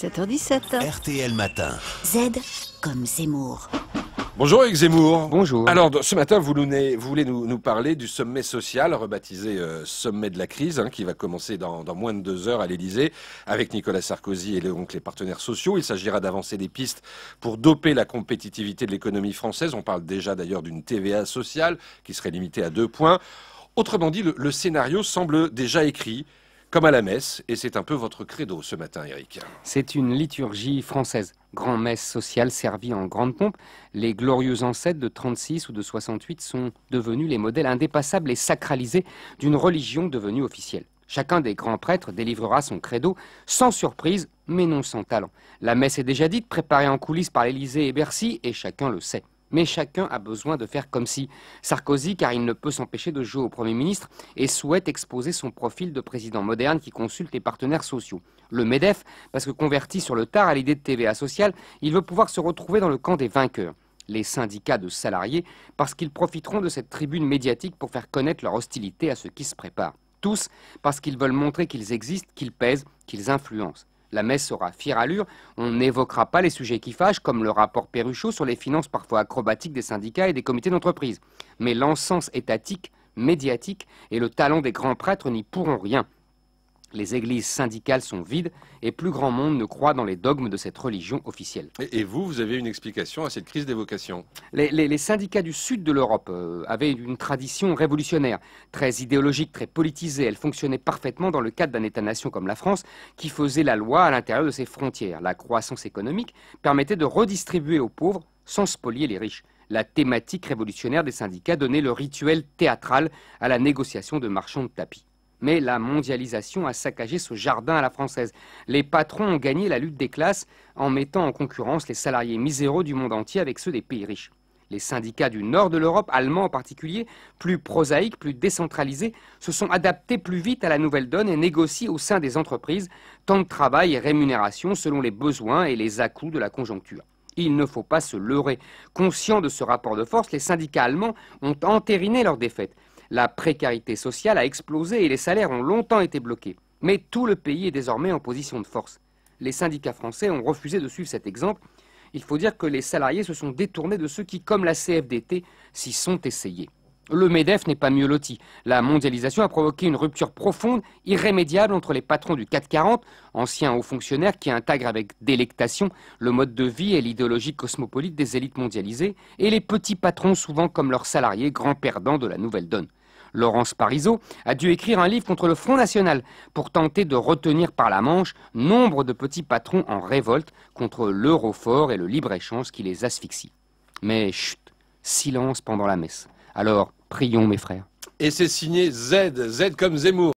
7h17. RTL Matin. Z comme Zemmour. Bonjour Eric Zemmour. Bonjour. Alors ce matin, vous, nous, voulez nous, parler du sommet social, rebaptisé euh, sommet de la crise, hein, qui va commencer dans, moins de deux heures à l'Elysée, avec Nicolas Sarkozy et donc les partenaires sociaux. Il s'agira d'avancer des pistes pour doper la compétitivité de l'économie française. On parle déjà d'ailleurs d'une TVA sociale qui serait limitée à deux points. Autrement dit, le scénario semble déjà écrit comme à la messe, et c'est un peu votre credo ce matin, Eric. C'est une liturgie française, grand-messe sociale servie en grande pompe. Les glorieux ancêtres de 36 ou de 68 sont devenus les modèles indépassables et sacralisés d'une religion devenue officielle. Chacun des grands prêtres délivrera son credo, sans surprise, mais non sans talent. La messe est déjà dite, préparée en coulisses par l'Élysée et Bercy, et chacun le sait. Mais chacun a besoin de faire comme si. Sarkozy, car il ne peut s'empêcher de jouer au Premier ministre et souhaite exposer son profil de président moderne qui consulte les partenaires sociaux. Le MEDEF, parce que converti sur le tard à l'idée de TVA sociale, il veut pouvoir se retrouver dans le camp des vainqueurs. Les syndicats de salariés, parce qu'ils profiteront de cette tribune médiatique pour faire connaître leur hostilité à ce qui se prépare. Tous, parce qu'ils veulent montrer qu'ils existent, qu'ils pèsent, qu'ils influencent. La messe aura fière allure. On n'évoquera pas les sujets qui fâchent, comme le rapport Perruchot sur les finances parfois acrobatiques des syndicats et des comités d'entreprise. Mais l'encens étatique, médiatique et le talent des grands prêtres n'y pourront rien. Les églises syndicales sont vides et plus grand monde ne croit dans les dogmes de cette religion officielle. Et, vous, vous avez une explication à cette crise d'évocation les, syndicats du sud de l'Europe euh, avaient une tradition révolutionnaire, très idéologique, très politisée. Elle fonctionnait parfaitement dans le cadre d'un État-nation comme la France, qui faisait la loi à l'intérieur de ses frontières. La croissance économique permettait de redistribuer aux pauvres sans spolier les riches la thématique révolutionnaire des syndicats donnait le rituel théâtral à la négociation de marchands de tapis. Mais la mondialisation a saccagé ce jardin à la française. Les patrons ont gagné la lutte des classes en mettant en concurrence les salariés miséraux du monde entier avec ceux des pays riches. Les syndicats du nord de l'Europe, allemands en particulier, plus prosaïques, plus décentralisés, se sont adaptés plus vite à la nouvelle donne et négocient au sein des entreprises temps de travail et rémunération selon les besoins et les à de la conjoncture. Il ne faut pas se leurrer. Conscients de ce rapport de force, les syndicats allemands ont entériné leur défaite. La précarité sociale a explosé et les salaires ont longtemps été bloqués. Mais tout le pays est désormais en position de force. Les syndicats français ont refusé de suivre cet exemple. Il faut dire que les salariés se sont détournés de ceux qui, comme la CFDT, s'y sont essayés. Le MEDEF n'est pas mieux loti. La mondialisation a provoqué une rupture profonde, irrémédiable entre les patrons du 440, anciens hauts fonctionnaires qui intègrent avec délectation le mode de vie et l'idéologie cosmopolite des élites mondialisées, et les petits patrons souvent comme leurs salariés grands perdants de la nouvelle donne. Laurence Parisot, a dû écrire un livre contre le Front National pour tenter de retenir par la manche nombre de petits patrons en révolte contre l'eurofort et le libre-échange qui les asphyxie. Mais chut, silence pendant la messe. Alors, prions mes frères. Et c'est signé Z, Z comme Zemmour.